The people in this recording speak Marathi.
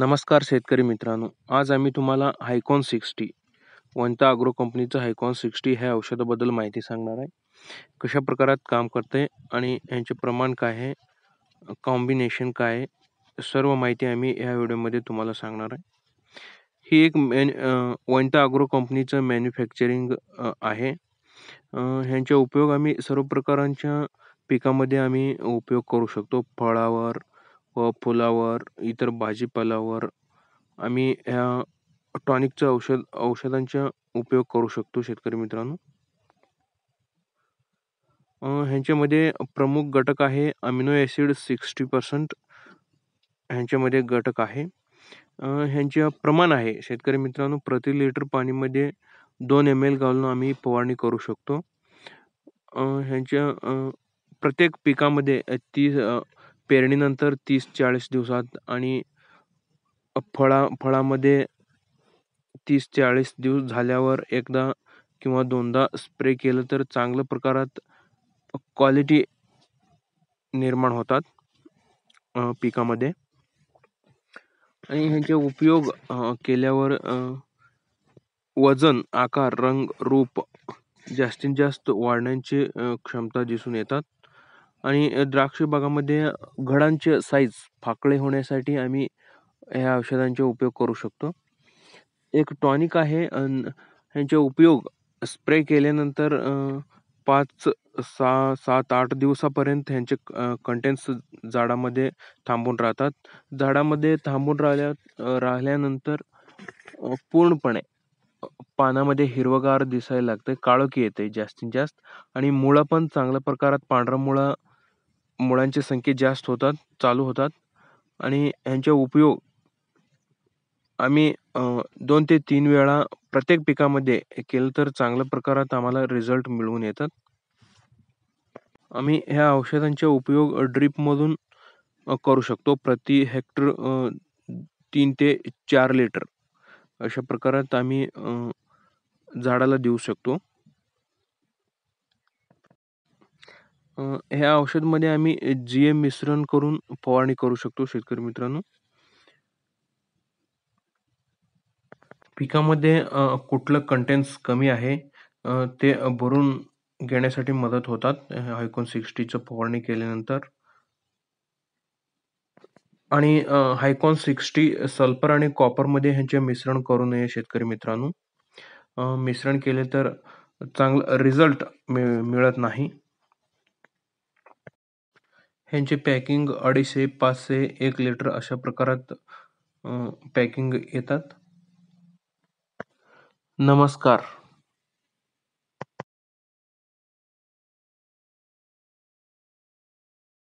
नमस्कार शेतकरी मित्रांनो आज आम्ही तुम्हाला हायकॉन सिक्स्टी वनता अग्रो कंपनीचं हायकॉन सिक्स्टी ह्या औषधाबद्दल माहिती सांगणार आहे कशा प्रकारात काम करते आणि यांचे प्रमाण काय आहे कॉम्बिनेशन काय आहे सर्व माहिती आम्ही ह्या व्हिडिओमध्ये तुम्हाला सांगणार आहे ही एक मॅन वनता अग्रो कंपनीचं मॅन्युफॅक्चरिंग आहे ह्यांचा उपयोग आम्ही सर्व प्रकारांच्या पिकामध्ये आम्ही उपयोग करू शकतो फळावर व फुलावर इतर भाजीपालावर आम्ही ह्या टॉनिकचं औषध औषधांचा उपयोग करू शकतो शेतकरी मित्रांनो ह्यांच्यामध्ये प्रमुख घटक आहे अमिनो ॲसिड सिक्स्टी पर्सेंट ह्यांच्यामध्ये घटक आहे ह्यांचे प्रमाण आहे शेतकरी मित्रांनो प्रति लिटर पाणीमध्ये दोन एम एल घालून आम्ही फवारणी करू शकतो ह्यांच्या प्रत्येक पिकामध्ये तीस पेरणीनंतर तीस चाळीस दिवसात आणि फळा फळामध्ये तीस चाळीस दिवस झाल्यावर एकदा किंवा दोनदा स्प्रे केलं तर चांगलं प्रकारात क्वालिटी निर्माण होतात पिकामध्ये आणि ह्याचे उपयोग केल्यावर वजन आकार रंग रूप जास्तीत जास्त वाढण्याची क्षमता दिसून येतात आणि द्राक्ष बागामध्ये घडांचे साईज फाकळे होण्यासाठी आम्ही ह्या औषधांचा उपयोग करू शकतो एक टॉनिक आहे ह्यांचे उपयोग स्प्रे केल्यानंतर पाच सहा सात आठ दिवसापर्यंत ह्यांचे कंटेन्स झाडामध्ये थांबून राहतात झाडामध्ये थांबून राहिल्या राहिल्यानंतर पूर्णपणे पानामध्ये हिरवगार दिसायला लागते काळोखी येते जास्तीत जास्त आणि मुळं पण चांगल्या प्रकारात पांढरा मुळा मुळांचे संकेत जास्त होतात चालू होतात आणि ह्यांचा उपयोग आम्ही दोन ते तीन वेळा प्रत्येक पिकामध्ये केलं तर चांगल्या प्रकारात आम्हाला रिझल्ट मिळवून येतात आम्ही ह्या औषधांचा उपयोग ड्रीपमधून करू शकतो प्रति हेक्टर तीन ते चार लिटर अशा प्रकारात आम्ही झाडाला देऊ शकतो ह्या औषधमध्ये आम्ही जी एम मिश्रण करून फवारणी करू शकतो शेतकरी मित्रांनो पिकामध्ये कुठलं कंटेन्स कमी आहे ते भरून घेण्यासाठी मदत होतात हायकोन सिक्स्टीचं फवारणी केल्यानंतर आणि हायकॉन सिक्स्टी सल्फर आणि कॉपरमध्ये ह्यांचे मिश्रण करू नये शेतकरी मित्रांनो मिश्रण केले तर चांगलं रिझल्ट मिळत नाही ह्यांचे पॅकिंग अडीचशे पाचशे एक लिटर अशा प्रकारात पॅकिंग येतात नमस्कार